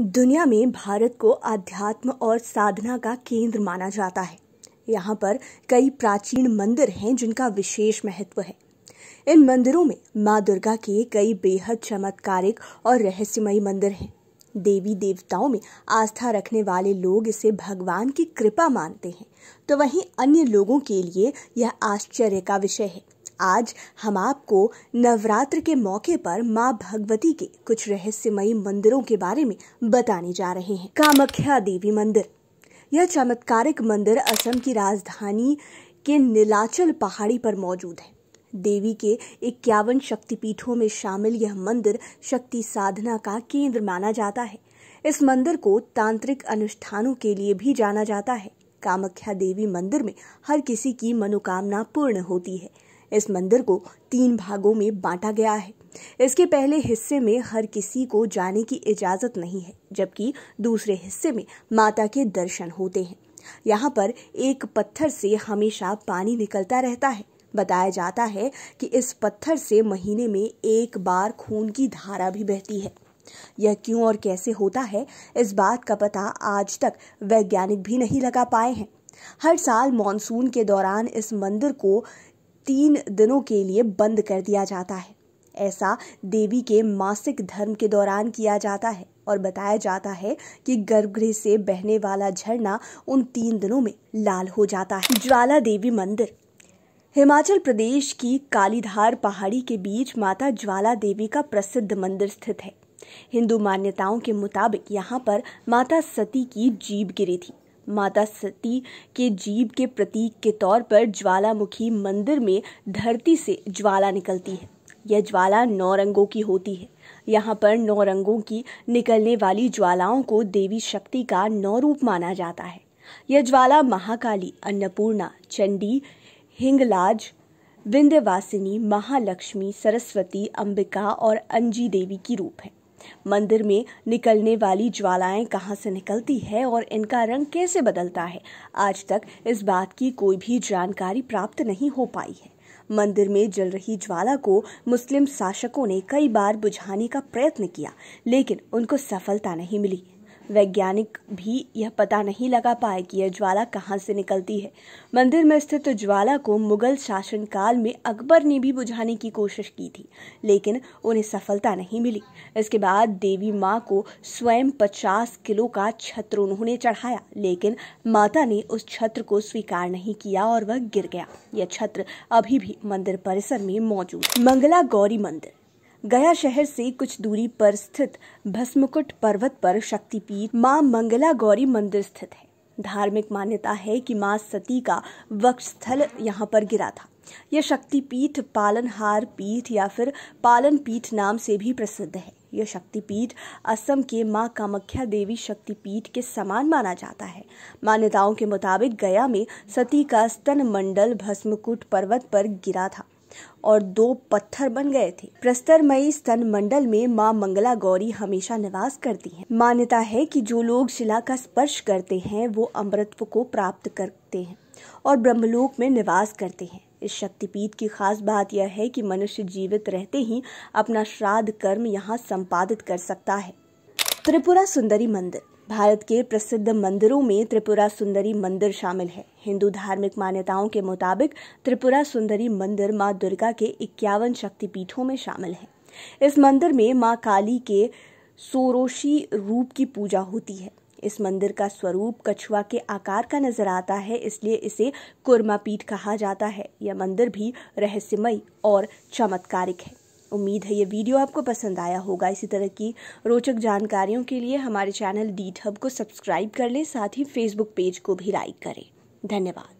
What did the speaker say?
दुनिया में भारत को आध्यात्म और साधना का केंद्र माना जाता है यहाँ पर कई प्राचीन मंदिर हैं जिनका विशेष महत्व है इन मंदिरों में माँ दुर्गा के कई बेहद चमत्कारिक और रहस्यमयी मंदिर हैं देवी देवताओं में आस्था रखने वाले लोग इसे भगवान की कृपा मानते हैं तो वहीं अन्य लोगों के लिए यह आश्चर्य का विषय है आज हम आपको नवरात्र के मौके पर माँ भगवती के कुछ रहस्यमयी मंदिरों के बारे में बताने जा रहे हैं कामख्या देवी मंदिर यह चमत्कारिक मंदिर असम की राजधानी के नीलाचल पहाड़ी पर मौजूद है देवी के इक्यावन शक्तिपीठों में शामिल यह मंदिर शक्ति साधना का केंद्र माना जाता है इस मंदिर को तांत्रिक अनुष्ठानों के लिए भी जाना जाता है कामख्या देवी मंदिर में हर किसी की मनोकामना पूर्ण होती है इस मंदिर को तीन भागों में बांटा गया है इसके पहले हिस्से में हर किसी को जाने की इजाजत नहीं है जबकि दूसरे हिस्से में माता के दर्शन होते हैं यहाँ पर एक पत्थर से हमेशा पानी निकलता रहता है बताया जाता है कि इस पत्थर से महीने में एक बार खून की धारा भी बहती है यह क्यों और कैसे होता है इस बात का पता आज तक वैज्ञानिक भी नहीं लगा पाए हैं हर साल मानसून के दौरान इस मंदिर को तीन दिनों के लिए बंद कर दिया जाता है ऐसा देवी के मासिक धर्म के दौरान किया जाता है और बताया जाता है कि गर्भगृह से बहने वाला झरना उन तीन दिनों में लाल हो जाता है ज्वाला देवी मंदिर हिमाचल प्रदेश की कालीधार पहाड़ी के बीच माता ज्वाला देवी का प्रसिद्ध मंदिर स्थित है हिंदू मान्यताओं के मुताबिक यहाँ पर माता सती की जीव गिरी थी माता सती के जीव के प्रतीक के तौर पर ज्वालामुखी मंदिर में धरती से ज्वाला निकलती है यह ज्वाला नौ रंगों की होती है यहाँ पर नौ रंगों की निकलने वाली ज्वालाओं को देवी शक्ति का नौ रूप माना जाता है यह ज्वाला महाकाली अन्नपूर्णा चंडी हिंगलाज विंध्यवासिनी महालक्ष्मी सरस्वती अंबिका और अंजी देवी की रूप है मंदिर में निकलने वाली ज्वालाएं कहां से निकलती है और इनका रंग कैसे बदलता है आज तक इस बात की कोई भी जानकारी प्राप्त नहीं हो पाई है मंदिर में जल रही ज्वाला को मुस्लिम शासकों ने कई बार बुझाने का प्रयत्न किया लेकिन उनको सफलता नहीं मिली वैज्ञानिक भी यह पता नहीं लगा पाए कि यह ज्वाला कहाँ से निकलती है मंदिर में स्थित तो ज्वाला को मुगल शासन काल में अकबर ने भी बुझाने की कोशिश की थी लेकिन उन्हें सफलता नहीं मिली इसके बाद देवी माँ को स्वयं पचास किलो का छत्र उन्होंने चढ़ाया लेकिन माता ने उस छत्र को स्वीकार नहीं किया और वह गिर गया यह छत्र अभी भी मंदिर परिसर में मौजूद मंगला गौरी मंदिर गया शहर से कुछ दूरी पर स्थित भस्मकुट पर्वत पर शक्तिपीठ माँ मंगला गौरी मंदिर स्थित है धार्मिक मान्यता है कि माँ सती का वक्ष स्थल यहाँ पर गिरा था यह शक्तिपीठ पालनहार पीठ या फिर पालन पीठ नाम से भी प्रसिद्ध है यह शक्तिपीठ असम के मां कामाख्या देवी शक्तिपीठ के समान माना जाता है मान्यताओं के मुताबिक गया में सती का स्तन मंडल भस्मकुट पर्वत पर गिरा था और दो पत्थर बन गए थे प्रस्तरमयी स्तन मंडल में माँ मंगला गौरी हमेशा निवास करती हैं। मान्यता है कि जो लोग शिला का स्पर्श करते हैं वो अमृतत्व को प्राप्त करते हैं और ब्रह्मलोक में निवास करते हैं इस शक्तिपीठ की खास बात यह है कि मनुष्य जीवित रहते ही अपना श्राद्ध कर्म यहाँ संपादित कर सकता है त्रिपुरा सुंदरी मंदिर भारत के प्रसिद्ध मंदिरों में त्रिपुरा सुंदरी मंदिर शामिल है हिंदू धार्मिक मान्यताओं के मुताबिक त्रिपुरा सुंदरी मंदिर माँ दुर्गा के इक्यावन शक्तिपीठों में शामिल है इस मंदिर में माँ काली के सोरोशी रूप की पूजा होती है इस मंदिर का स्वरूप कछुआ के आकार का नजर आता है इसलिए इसे पीठ कहा जाता है यह मंदिर भी रहस्यमय और चमत्कारिक है उम्मीद है ये वीडियो आपको पसंद आया होगा इसी तरह की रोचक जानकारियों के लिए हमारे चैनल डी हब को सब्सक्राइब कर लें साथ ही फेसबुक पेज को भी लाइक करें धन्यवाद